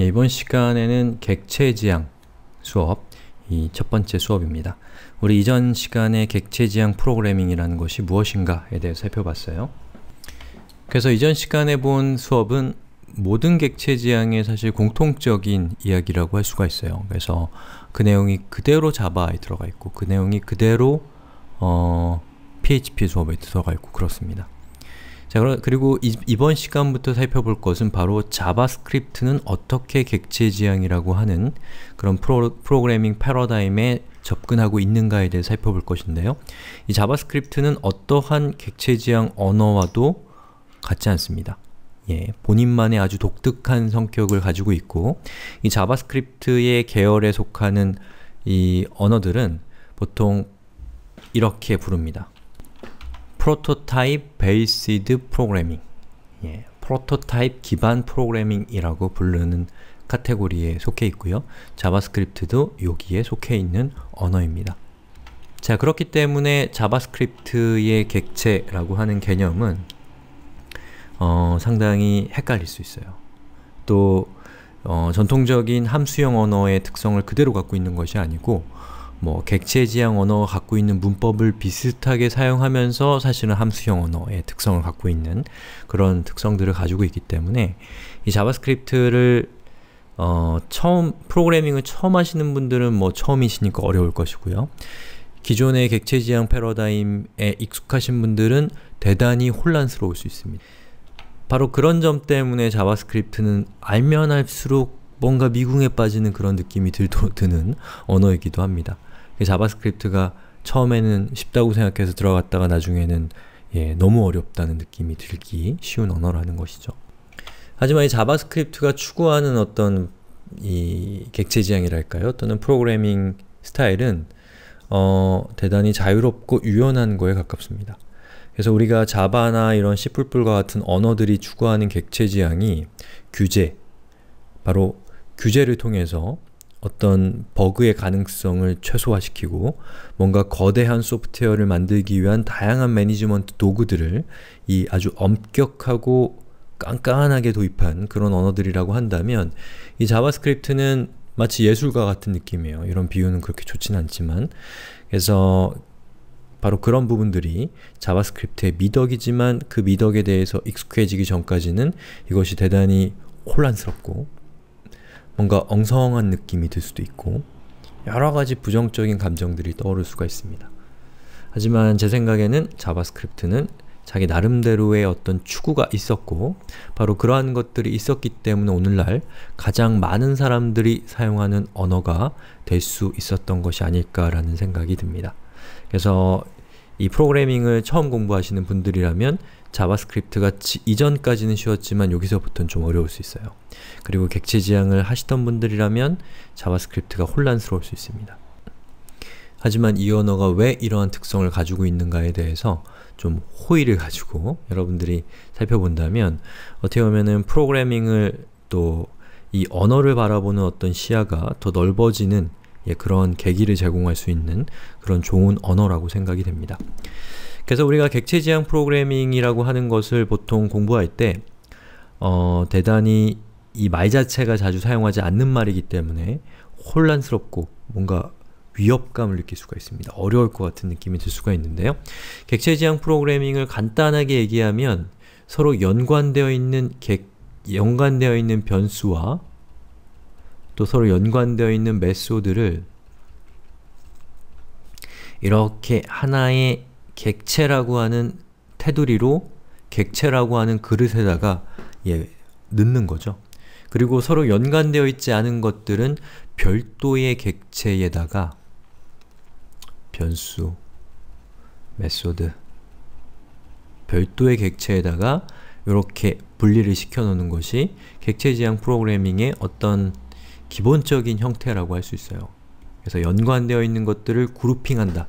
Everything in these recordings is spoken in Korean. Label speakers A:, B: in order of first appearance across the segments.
A: 예, 이번 시간에는 객체지향 수업, 이 첫 번째 수업입니다. 우리 이전 시간에 객체지향 프로그래밍이라는 것이 무엇인가에 대해 살펴봤어요. 그래서 이전 시간에 본 수업은 모든 객체지향의 사실 공통적인 이야기라고 할 수가 있어요. 그래서 그 내용이 그대로 자바에 들어가 있고 그 내용이 그대로 어, PHP 수업에 들어가 있고 그렇습니다. 자, 그리고 이, 번 시간부터 살펴볼 것은 바로 자바스크립트는 어떻게 객체 지향이라고 하는 그런 프로, 프로그래밍 패러다임에 접근하고 있는가에 대해 살펴볼 것인데요. 이 자바스크립트는 어떠한 객체 지향 언어와도 같지 않습니다. 예, 본인만의 아주 독특한 성격을 가지고 있고 이 자바스크립트의 계열에 속하는 이 언어들은 보통 이렇게 부릅니다. 프로토타입 베이시드 프로그래밍 예, 프로토타입 기반 프로그래밍이라고 부르는 카테고리에 속해 있고요. 자바스크립트도 여기에 속해 있는 언어입니다. 자, 그렇기 때문에 자바스크립트의 객체라고 하는 개념은 어, 상당히 헷갈릴 수 있어요. 또 어, 전통적인 함수형 언어의 특성을 그대로 갖고 있는 것이 아니고 뭐 객체 지향 언어가 갖고 있는 문법을 비슷하게 사용하면서 사실은 함수형 언어의 특성을 갖고 있는 그런 특성들을 가지고 있기 때문에 이 자바스크립트를 어, 처음 프로그래밍을 처음 하시는 분들은 뭐 처음이시니까 어려울 것이고요. 기존의 객체 지향 패러다임에 익숙하신 분들은 대단히 혼란스러울 수 있습니다. 바로 그런 점 때문에 자바스크립트는 알면 알수록 뭔가 미궁에 빠지는 그런 느낌이 들도, 드는 언어이기도 합니다. 자바스크립트가 처음에는 쉽다고 생각해서 들어갔다가 나중에는 예, 너무 어렵다는 느낌이 들기 쉬운 언어라는 것이죠. 하지만 이 자바스크립트가 추구하는 어떤 이 객체 지향이랄까요? 또는 프로그래밍 스타일은 어, 대단히 자유롭고 유연한 거에 가깝습니다. 그래서 우리가 자바나 이런 C++과 같은 언어들이 추구하는 객체 지향이 규제, 바로 규제를 통해서 어떤 버그의 가능성을 최소화시키고 뭔가 거대한 소프트웨어를 만들기 위한 다양한 매니지먼트 도구들을 이 아주 엄격하고 깐깐하게 도입한 그런 언어들이라고 한다면 이 자바스크립트는 마치 예술가 같은 느낌이에요. 이런 비유는 그렇게 좋진 않지만 그래서 바로 그런 부분들이 자바스크립트의 미덕이지만 그 미덕에 대해서 익숙해지기 전까지는 이것이 대단히 혼란스럽고 뭔가 엉성한 느낌이 들 수도 있고 여러 가지 부정적인 감정들이 떠오를 수가 있습니다. 하지만 제 생각에는 자바스크립트는 자기 나름대로의 어떤 추구가 있었고 바로 그러한 것들이 있었기 때문에 오늘날 가장 많은 사람들이 사용하는 언어가 될 수 있었던 것이 아닐까라는 생각이 듭니다. 그래서 이 프로그래밍을 처음 공부하시는 분들이라면 자바스크립트가 지, 이전까지는 쉬웠지만 여기서부터는 좀 어려울 수 있어요. 그리고 객체 지향을 하시던 분들이라면 자바스크립트가 혼란스러울 수 있습니다. 하지만 이 언어가 왜 이러한 특성을 가지고 있는가에 대해서 좀 호의를 가지고 여러분들이 살펴본다면 어떻게 보면은 프로그래밍을 또 이 언어를 바라보는 어떤 시야가 더 넓어지는 예, 그런 계기를 제공할 수 있는 그런 좋은 언어라고 생각이 됩니다. 그래서 우리가 객체 지향 프로그래밍이라고 하는 것을 보통 공부할 때 어, 대단히 이 말 자체가 자주 사용하지 않는 말이기 때문에 혼란스럽고 뭔가 위협감을 느낄 수가 있습니다. 어려울 것 같은 느낌이 들 수가 있는데요. 객체 지향 프로그래밍을 간단하게 얘기하면 서로 연관되어 있는 객, 연관되어 있는 변수와 또 서로 연관되어 있는 메소드를 이렇게 하나의 객체라고 하는 테두리로 객체라고 하는 그릇에다가 예, 넣는 거죠. 그리고 서로 연관되어 있지 않은 것들은 별도의 객체에다가 변수, 메소드, 별도의 객체에다가 이렇게 분리를 시켜놓는 것이 객체지향 프로그래밍의 어떤 기본적인 형태라고 할 수 있어요. 그래서 연관되어 있는 것들을 그룹핑한다.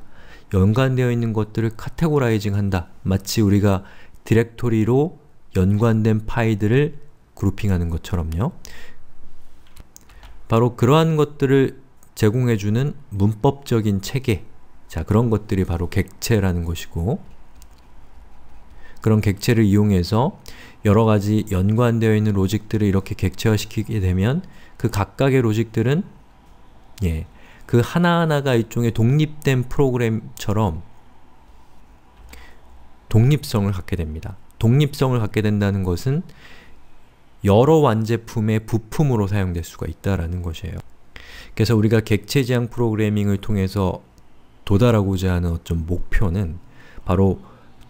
A: 연관되어 있는 것들을 카테고라이징 한다. 마치 우리가 디렉토리로 연관된 파일들을 그룹핑하는 것처럼요. 바로 그러한 것들을 제공해주는 문법적인 체계 자 그런 것들이 바로 객체라는 것이고 그런 객체를 이용해서 여러가지 연관되어 있는 로직들을 이렇게 객체화시키게 되면 그 각각의 로직들은 예, 그 하나하나가 일종의 독립된 프로그램처럼 독립성을 갖게 됩니다. 독립성을 갖게 된다는 것은 여러 완제품의 부품으로 사용될 수가 있다는 것이에요. 그래서 우리가 객체지향 프로그래밍을 통해서 도달하고자 하는 어떤 목표는 바로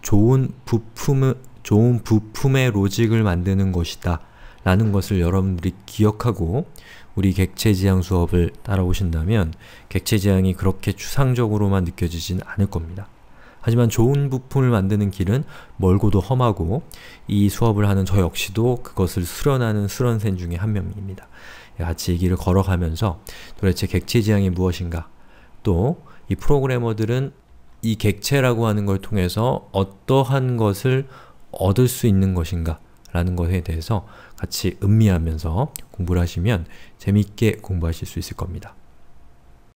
A: 좋은 부품을 좋은 부품의 로직을 만드는 것이다 라는 것을 여러분들이 기억하고 우리 객체지향 수업을 따라오신다면 객체지향이 그렇게 추상적으로만 느껴지진 않을 겁니다. 하지만 좋은 부품을 만드는 길은 멀고도 험하고 이 수업을 하는 저 역시도 그것을 수련하는 수련생 중에 한 명입니다. 같이 이 길을 걸어가면서 도대체 객체지향이 무엇인가 또 이 프로그래머들은 이 객체라고 하는 걸 통해서 어떠한 것을 얻을 수 있는 것인가 라는 것에 대해서 같이 음미하면서 공부를 하시면 재미있게 공부하실 수 있을 겁니다.